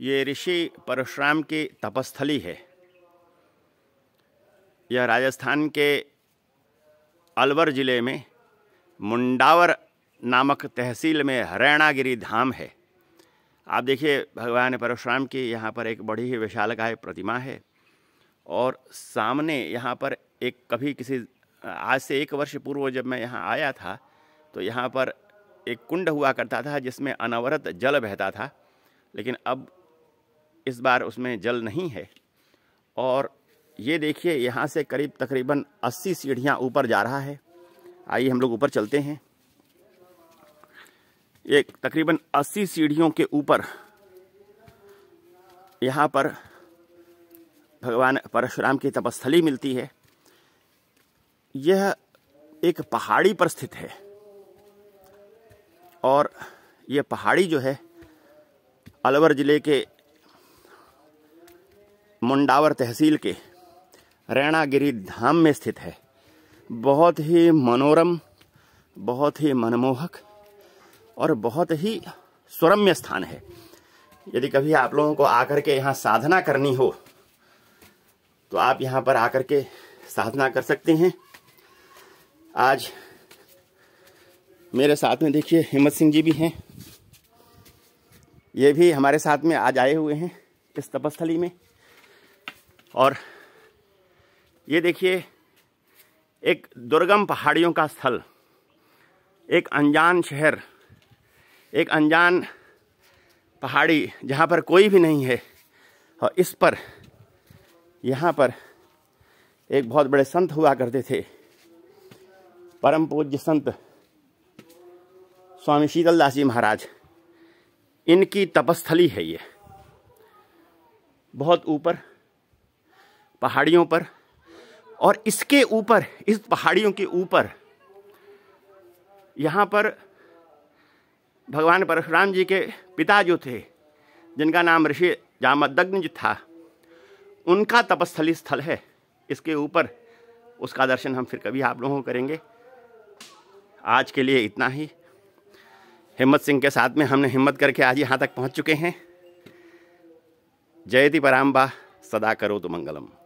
ये ऋषि परशुराम की तपस्थली है यह राजस्थान के अलवर ज़िले में मुंडावर नामक तहसील में हरणागिरी धाम है आप देखिए भगवान परशुराम की यहाँ पर एक बड़ी ही विशालकाय प्रतिमा है और सामने यहाँ पर एक कभी किसी आज से एक वर्ष पूर्व जब मैं यहाँ आया था तो यहाँ पर एक कुंड हुआ करता था जिसमें अनवरत जल बहता था लेकिन अब इस बार उसमें जल नहीं है और ये देखिए यहाँ से करीब तकरीबन 80 सीढ़ियाँ ऊपर जा रहा है आइए हम लोग ऊपर चलते हैं ये तकरीबन 80 सीढ़ियों के ऊपर यहाँ पर भगवान परशुराम की तपस्थली मिलती है यह एक पहाड़ी पर स्थित है और यह पहाड़ी जो है अलवर ज़िले के मुंडावर तहसील के रैणागिरी धाम में स्थित है बहुत ही मनोरम बहुत ही मनमोहक और बहुत ही सुरम्य स्थान है यदि कभी आप लोगों को आकर के यहाँ साधना करनी हो तो आप यहाँ पर आकर के साधना कर सकते हैं आज मेरे साथ में देखिए हिम्मत सिंह जी भी हैं ये भी हमारे साथ में आज आए हुए हैं इस तपस्थली में और ये देखिए एक दुर्गम पहाड़ियों का स्थल एक अनजान शहर एक अनजान पहाड़ी जहाँ पर कोई भी नहीं है और इस पर यहाँ पर एक बहुत बड़े संत हुआ करते थे परम पूज्य संत स्वामी शीतलदास जी महाराज इनकी तपस्थली है ये बहुत ऊपर पहाड़ियों पर और इसके ऊपर इस पहाड़ियों के ऊपर यहाँ पर भगवान परशुराम जी के पिता जो थे जिनका नाम ऋषि जामदग्न था उनका तपस्थली स्थल है इसके ऊपर उसका दर्शन हम फिर कभी आप लोगों को करेंगे आज के लिए इतना ही हिम्मत सिंह के साथ में हमने हिम्मत करके आज यहाँ तक पहुँच चुके हैं जयति पराम्बा सदा करो तो मंगलम